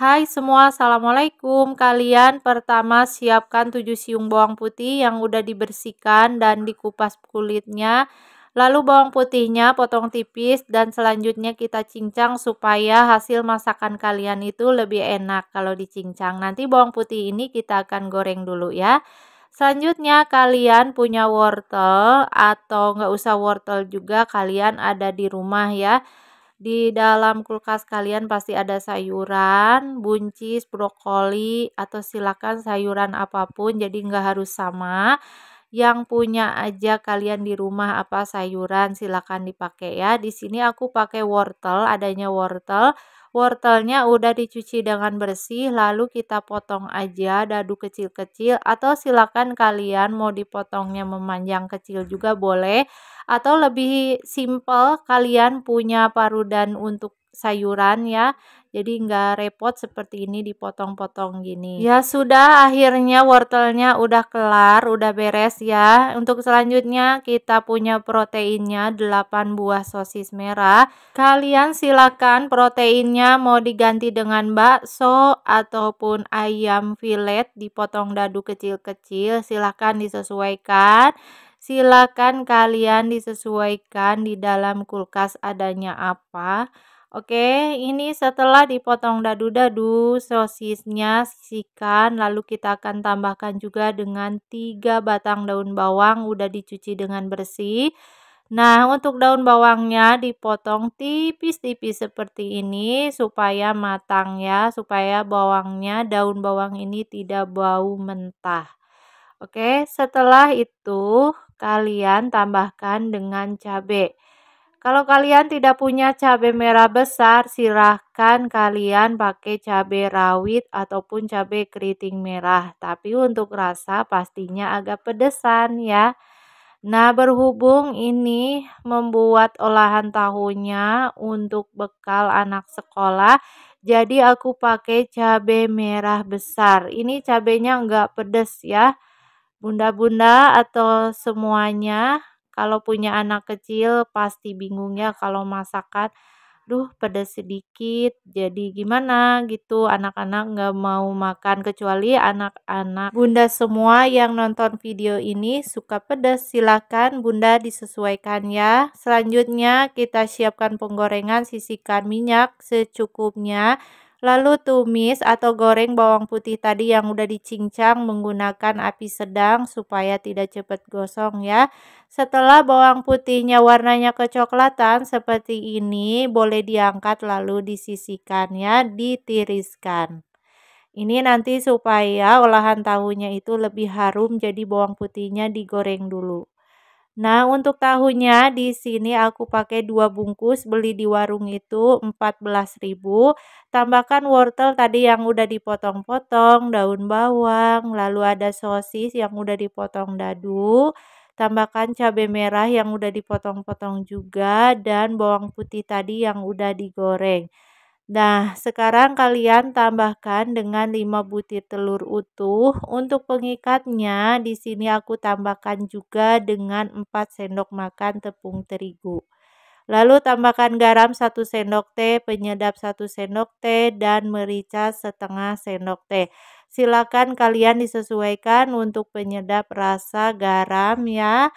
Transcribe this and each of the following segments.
Hai semua, Assalamualaikum. Kalian pertama siapkan 7 siung bawang putih yang udah dibersihkan dan dikupas kulitnya. Lalu bawang putihnya potong tipis dan selanjutnya kita cincang supaya hasil masakan kalian itu lebih enak kalau dicincang. Nanti bawang putih ini kita akan goreng dulu ya. Selanjutnya kalian punya wortel atau nggak usah wortel juga kalian ada di rumah ya. Di dalam kulkas kalian pasti ada sayuran, buncis, brokoli, atau silakan sayuran apapun, jadi nggak harus sama. Yang punya aja kalian di rumah apa sayuran silakan dipakai ya. Di sini aku pakai wortel, adanya wortel wortelnya udah dicuci dengan bersih lalu kita potong aja dadu kecil-kecil atau silakan kalian mau dipotongnya memanjang kecil juga boleh atau lebih simple kalian punya parudan untuk sayuran ya jadi nggak repot seperti ini dipotong-potong gini ya sudah akhirnya wortelnya udah kelar udah beres ya untuk selanjutnya kita punya proteinnya 8 buah sosis merah kalian silakan proteinnya mau diganti dengan bakso ataupun ayam fillet dipotong dadu kecil-kecil Silakan disesuaikan silakan kalian disesuaikan di dalam kulkas adanya apa Oke, ini setelah dipotong dadu-dadu, sosisnya sisihkan, lalu kita akan tambahkan juga dengan 3 batang daun bawang, udah dicuci dengan bersih. Nah, untuk daun bawangnya dipotong tipis-tipis seperti ini supaya matang ya, supaya bawangnya, daun bawang ini tidak bau mentah. Oke, setelah itu kalian tambahkan dengan cabai. Kalau kalian tidak punya cabai merah besar, silahkan kalian pakai cabai rawit ataupun cabai keriting merah. Tapi untuk rasa pastinya agak pedesan ya. Nah berhubung ini membuat olahan tahunya untuk bekal anak sekolah, jadi aku pakai cabai merah besar. Ini cabainya nggak pedes ya. Bunda-bunda atau semuanya kalau punya anak kecil pasti bingung ya kalau masakan, duh pedas sedikit, jadi gimana gitu anak-anak nggak mau makan kecuali anak-anak bunda semua yang nonton video ini suka pedas silahkan bunda disesuaikan ya. Selanjutnya kita siapkan penggorengan sisihkan minyak secukupnya. Lalu tumis atau goreng bawang putih tadi yang udah dicincang menggunakan api sedang supaya tidak cepat gosong ya. Setelah bawang putihnya warnanya kecoklatan seperti ini, boleh diangkat lalu ya, ditiriskan. Ini nanti supaya olahan tahunya itu lebih harum, jadi bawang putihnya digoreng dulu. Nah, untuk tahunya di sini aku pakai dua bungkus, beli di warung itu 14.000. Tambahkan wortel tadi yang udah dipotong-potong, daun bawang, lalu ada sosis yang udah dipotong dadu tambahkan cabai merah yang udah dipotong-potong juga dan bawang putih tadi yang udah digoreng. Nah, sekarang kalian tambahkan dengan 5 butir telur utuh. Untuk pengikatnya, di sini aku tambahkan juga dengan 4 sendok makan tepung terigu. Lalu tambahkan garam 1 sendok teh, penyedap 1 sendok teh, dan merica setengah sendok teh. Silakan kalian disesuaikan untuk penyedap rasa garam ya.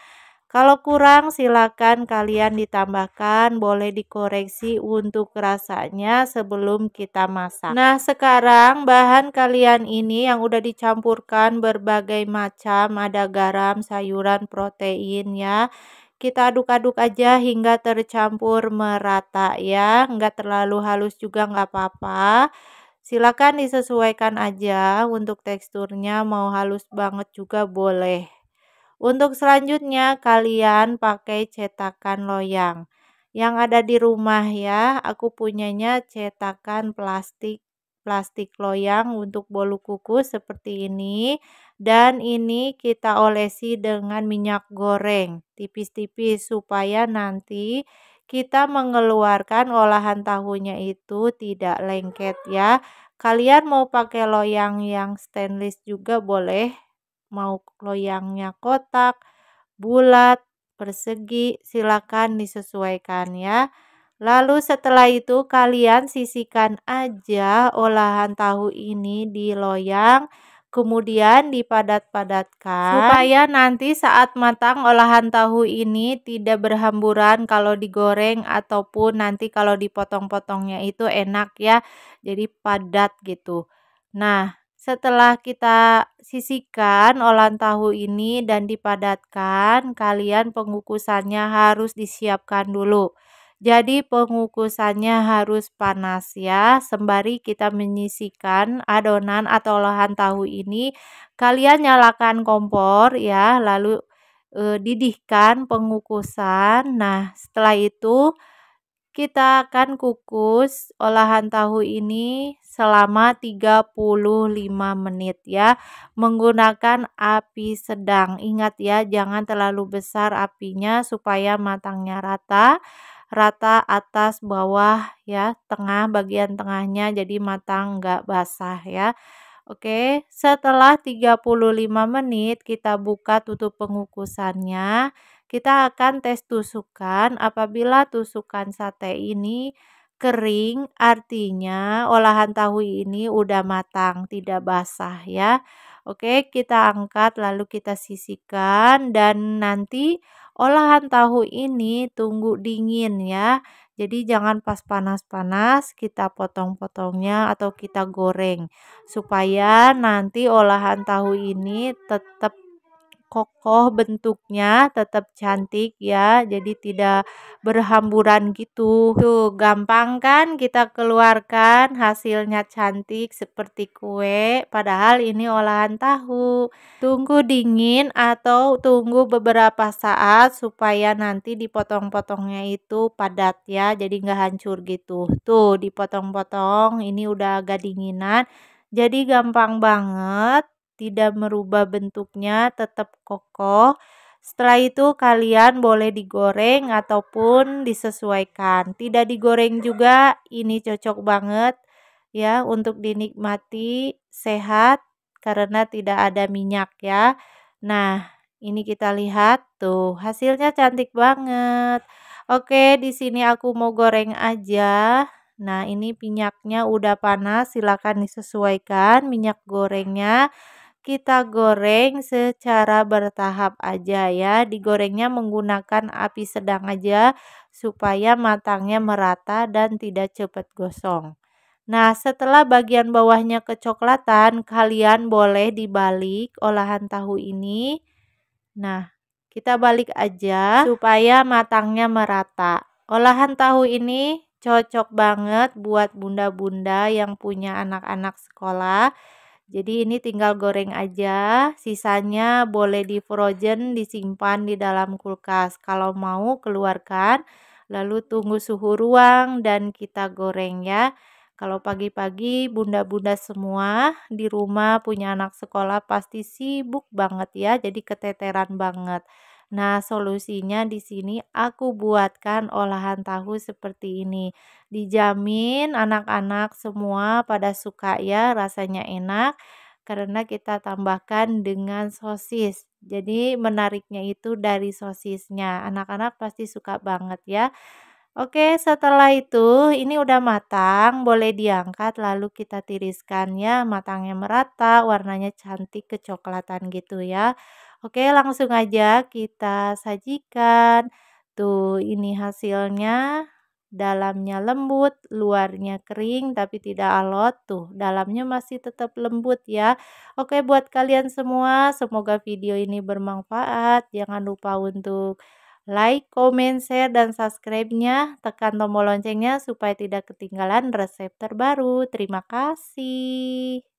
Kalau kurang silakan kalian ditambahkan, boleh dikoreksi untuk rasanya sebelum kita masak. Nah sekarang bahan kalian ini yang udah dicampurkan berbagai macam, ada garam, sayuran, protein ya. Kita aduk-aduk aja hingga tercampur merata ya, nggak terlalu halus juga nggak apa-apa. Silakan disesuaikan aja untuk teksturnya mau halus banget juga boleh. Untuk selanjutnya kalian pakai cetakan loyang yang ada di rumah ya. Aku punyanya cetakan plastik plastik loyang untuk bolu kuku seperti ini dan ini kita olesi dengan minyak goreng tipis-tipis supaya nanti kita mengeluarkan olahan tahunya itu tidak lengket ya Kalian mau pakai loyang yang stainless juga boleh. Mau loyangnya kotak, bulat, persegi, silakan disesuaikan ya. Lalu setelah itu kalian sisihkan aja olahan tahu ini di loyang Kemudian dipadat-padatkan supaya nanti saat matang olahan tahu ini tidak berhamburan kalau digoreng ataupun nanti kalau dipotong-potongnya itu enak ya. Jadi padat gitu. Nah, setelah kita sisihkan olahan tahu ini dan dipadatkan, kalian pengukusannya harus disiapkan dulu. Jadi pengukusannya harus panas ya, sembari kita menyisikan adonan atau olahan tahu ini. Kalian nyalakan kompor ya, lalu e, didihkan pengukusan. Nah, setelah itu kita akan kukus olahan tahu ini selama 35 menit ya menggunakan api sedang ingat ya jangan terlalu besar apinya supaya matangnya rata rata atas bawah ya tengah bagian tengahnya jadi matang nggak basah ya Oke setelah 35 menit kita buka tutup pengukusannya kita akan tes tusukan apabila tusukan sate ini kering artinya olahan tahu ini udah matang tidak basah ya Oke kita angkat lalu kita sisihkan dan nanti Olahan tahu ini tunggu dingin ya. Jadi jangan pas panas-panas kita potong-potongnya atau kita goreng supaya nanti olahan tahu ini tetap kokoh bentuknya, tetap cantik ya. Jadi tidak berhamburan gitu. Tuh, gampang kan kita keluarkan hasilnya cantik seperti kue, padahal ini olahan tahu. Tunggu dingin atau tunggu beberapa saat supaya nanti dipotong-potongnya itu padat ya, jadi nggak hancur gitu. Tuh, dipotong-potong, ini udah agak dinginan. Jadi gampang banget tidak merubah bentuknya, tetap kokoh. Setelah itu kalian boleh digoreng ataupun disesuaikan. Tidak digoreng juga ini cocok banget ya untuk dinikmati sehat karena tidak ada minyak ya. Nah, ini kita lihat tuh hasilnya cantik banget. Oke, di sini aku mau goreng aja. Nah, ini minyaknya udah panas, silakan disesuaikan minyak gorengnya kita goreng secara bertahap aja ya. Digorengnya menggunakan api sedang aja supaya matangnya merata dan tidak cepat gosong. Nah, setelah bagian bawahnya kecoklatan, kalian boleh dibalik olahan tahu ini. Nah, kita balik aja supaya matangnya merata. Olahan tahu ini cocok banget buat bunda-bunda yang punya anak-anak sekolah jadi ini tinggal goreng aja, sisanya boleh di frozen, disimpan di dalam kulkas. Kalau mau keluarkan, lalu tunggu suhu ruang dan kita goreng ya. Kalau pagi-pagi bunda-bunda semua di rumah punya anak sekolah pasti sibuk banget ya, jadi keteteran banget. Nah, solusinya di sini aku buatkan olahan tahu seperti ini. Dijamin anak-anak semua pada suka ya, rasanya enak karena kita tambahkan dengan sosis. Jadi menariknya itu dari sosisnya. Anak-anak pasti suka banget ya. Oke, setelah itu ini udah matang, boleh diangkat lalu kita tiriskan ya, matangnya merata, warnanya cantik kecoklatan gitu ya. Oke, langsung aja kita sajikan. Tuh, ini hasilnya. Dalamnya lembut, luarnya kering tapi tidak alot. Tuh, dalamnya masih tetap lembut ya. Oke, buat kalian semua, semoga video ini bermanfaat. Jangan lupa untuk like, comment, share, dan subscribe-nya. Tekan tombol loncengnya supaya tidak ketinggalan resep terbaru. Terima kasih.